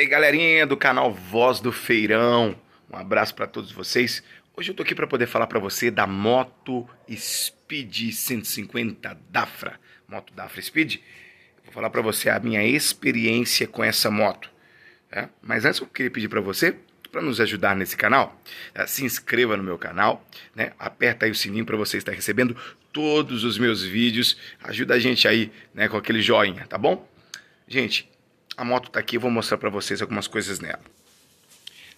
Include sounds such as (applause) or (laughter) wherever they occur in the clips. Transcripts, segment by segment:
E aí, galerinha do canal Voz do Feirão, um abraço para todos vocês. Hoje eu tô aqui para poder falar para você da moto Speed 150 Dafra, moto Dafra Speed. vou falar para você a minha experiência com essa moto. Tá? Mas antes eu queria pedir para você para nos ajudar nesse canal, tá? se inscreva no meu canal, né? aperta aí o sininho para você estar recebendo todos os meus vídeos, ajuda a gente aí né, com aquele joinha, tá bom? Gente, a moto tá aqui, eu vou mostrar para vocês algumas coisas nela.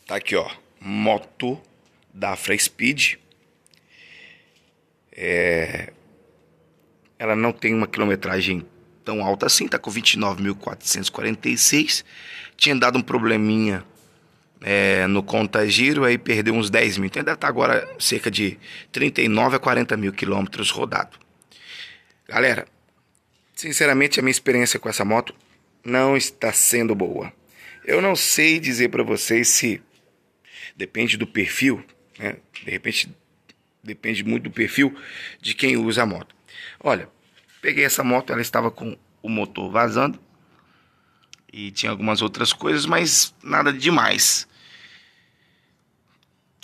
Tá aqui, ó, moto da Afra Speed. É... Ela não tem uma quilometragem tão alta assim, tá com 29.446. Tinha dado um probleminha é, no conta giro, aí perdeu uns 10 mil. Então ainda tá agora cerca de 39 a 40 mil quilômetros rodado. Galera, sinceramente a minha experiência com essa moto não está sendo boa. Eu não sei dizer para vocês se depende do perfil, né? De repente depende muito do perfil de quem usa a moto. Olha, peguei essa moto, ela estava com o motor vazando e tinha algumas outras coisas, mas nada demais.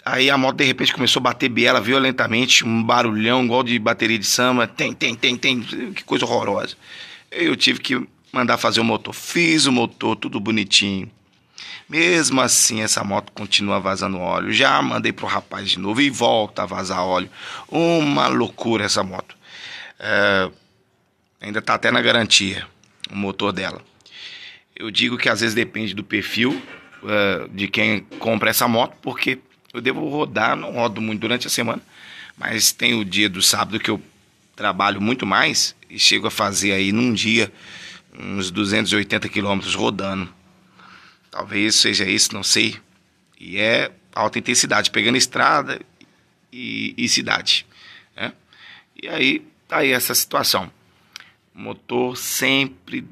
Aí a moto de repente começou a bater biela violentamente, um barulhão igual de bateria de samba, tem, tem, tem, tem, que coisa horrorosa. Eu tive que mandar fazer o motor. Fiz o motor, tudo bonitinho. Mesmo assim, essa moto continua vazando óleo. Já mandei pro rapaz de novo e volta a vazar óleo. Uma loucura essa moto. É, ainda tá até na garantia o motor dela. Eu digo que às vezes depende do perfil é, de quem compra essa moto, porque eu devo rodar, não rodo muito durante a semana, mas tem o dia do sábado que eu trabalho muito mais e chego a fazer aí num dia uns 280 quilômetros rodando. Talvez seja isso, não sei. E é alta intensidade, pegando estrada e, e cidade. Né? E aí, tá aí essa situação. Motor sempre,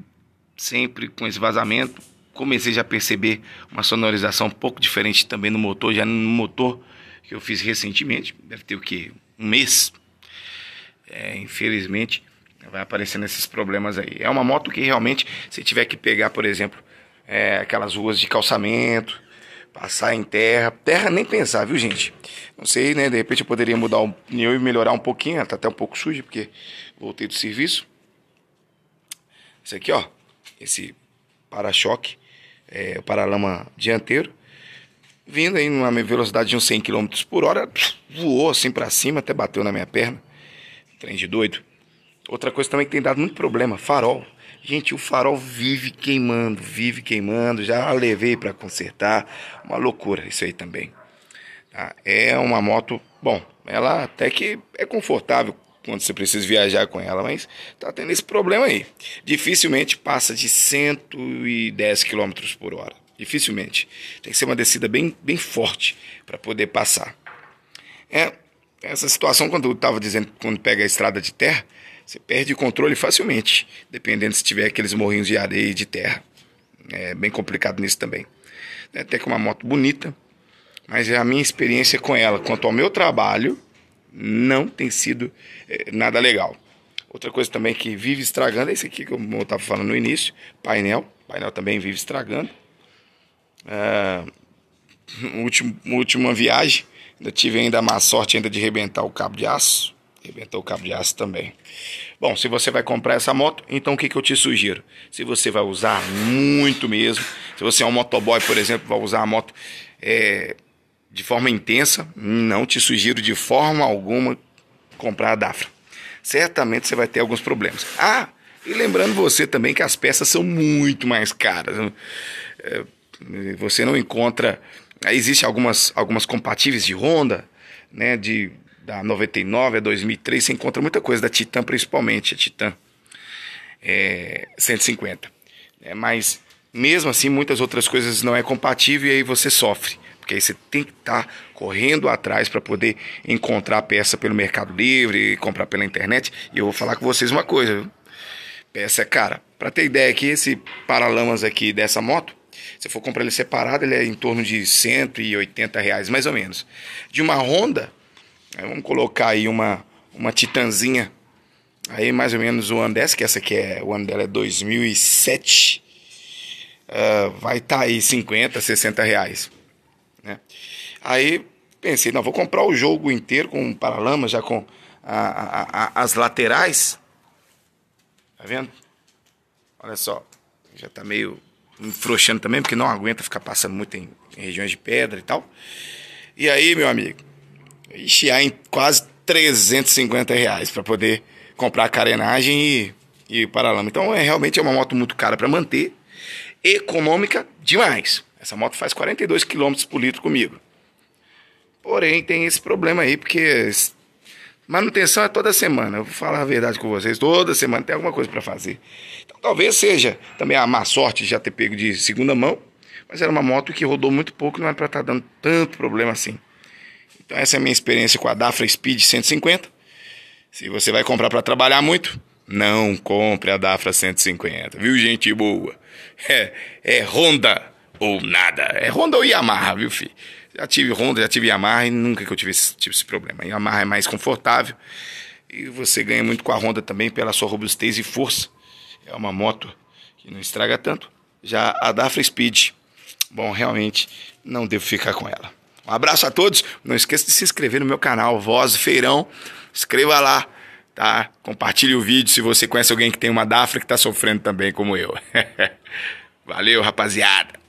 sempre com esse vazamento. Comecei já a perceber uma sonorização um pouco diferente também no motor, já no motor que eu fiz recentemente, deve ter o quê? Um mês. É, infelizmente Vai aparecendo esses problemas aí. É uma moto que realmente, se tiver que pegar, por exemplo, é, aquelas ruas de calçamento, passar em terra. Terra nem pensar, viu, gente? Não sei, né? De repente eu poderia mudar o pneu e melhorar um pouquinho. Ela tá até um pouco suja, porque voltei do serviço. Esse aqui, ó. Esse para-choque. É, o paralama dianteiro. Vindo aí numa velocidade de uns 100 km por hora. Voou assim para cima, até bateu na minha perna. Trem de doido. Outra coisa também que tem dado muito problema, farol. Gente, o farol vive queimando, vive queimando. Já levei para consertar. Uma loucura isso aí também. Tá? É uma moto, bom, ela até que é confortável quando você precisa viajar com ela, mas tá tendo esse problema aí. Dificilmente passa de 110 km por hora. Dificilmente. Tem que ser uma descida bem, bem forte para poder passar. É, essa situação, quando eu estava dizendo, quando pega a estrada de terra, você perde o controle facilmente, dependendo se tiver aqueles morrinhos de areia e de terra. É bem complicado nisso também. É até que uma moto bonita, mas a minha experiência com ela, quanto ao meu trabalho, não tem sido é, nada legal. Outra coisa também que vive estragando é esse aqui que eu estava falando no início, painel. Painel também vive estragando. Ah, último, última viagem, ainda tive ainda a má sorte ainda de rebentar o cabo de aço. Arrebentou o cabo de aço também. Bom, se você vai comprar essa moto, então o que, que eu te sugiro? Se você vai usar muito mesmo, se você é um motoboy, por exemplo, vai usar a moto é, de forma intensa, não te sugiro de forma alguma comprar a Dafra. Certamente você vai ter alguns problemas. Ah, e lembrando você também que as peças são muito mais caras. Né? É, você não encontra. Existem algumas, algumas compatíveis de Honda, né, de da 99 a 2003, você encontra muita coisa, da Titan principalmente, a Titan é, 150. É, mas mesmo assim, muitas outras coisas não é compatível e aí você sofre. Porque aí você tem que estar tá correndo atrás para poder encontrar a peça pelo Mercado Livre, comprar pela internet. E eu vou falar com vocês uma coisa, viu? Peça é cara. Para ter ideia aqui, esse paralamas aqui dessa moto, se for comprar ele separado, ele é em torno de 180 reais, mais ou menos. De uma Honda, Aí vamos colocar aí uma, uma titanzinha. Aí mais ou menos o ano dessa, que essa aqui é, o ano dela é 2007. Uh, ah, vai estar tá aí 50, 60 reais. Né? Aí pensei, não, vou comprar o jogo inteiro com paralama, já com a, a, a, as laterais. Tá vendo? Olha só, já tá meio frouxando também, porque não aguenta ficar passando muito em, em regiões de pedra e tal. E aí, meu amigo, chiar em quase 350 reais para poder comprar a carenagem e, e paralama. Então, é, realmente é uma moto muito cara para manter, econômica demais. Essa moto faz 42 km por litro comigo. Porém, tem esse problema aí, porque manutenção é toda semana. Eu vou falar a verdade com vocês, toda semana tem alguma coisa para fazer. Então, talvez seja também a má sorte já ter pego de segunda mão, mas era uma moto que rodou muito pouco, não é para estar tá dando tanto problema assim. Então essa é a minha experiência com a Dafra Speed 150. Se você vai comprar para trabalhar muito, não compre a Dafra 150, viu, gente boa? (laughs) É, é Honda ou nada. É Honda ou Yamaha, viu, filho? Já tive Honda, já tive Yamaha e nunca que eu tive esse, tive tipo, esse problema. A Yamaha é mais confortável e você ganha muito com a Honda também pela sua robustez e força. É uma moto que não estraga tanto. Já a Dafra Speed, bom, realmente não devo ficar com ela. Um abraço a todos. Não esqueça de se inscrever no meu canal Voz Feirão. Inscreva lá, tá? Compartilhe o vídeo se você conhece alguém que tem uma DAFRA que está sofrendo também como eu. (laughs) Valeu, rapaziada.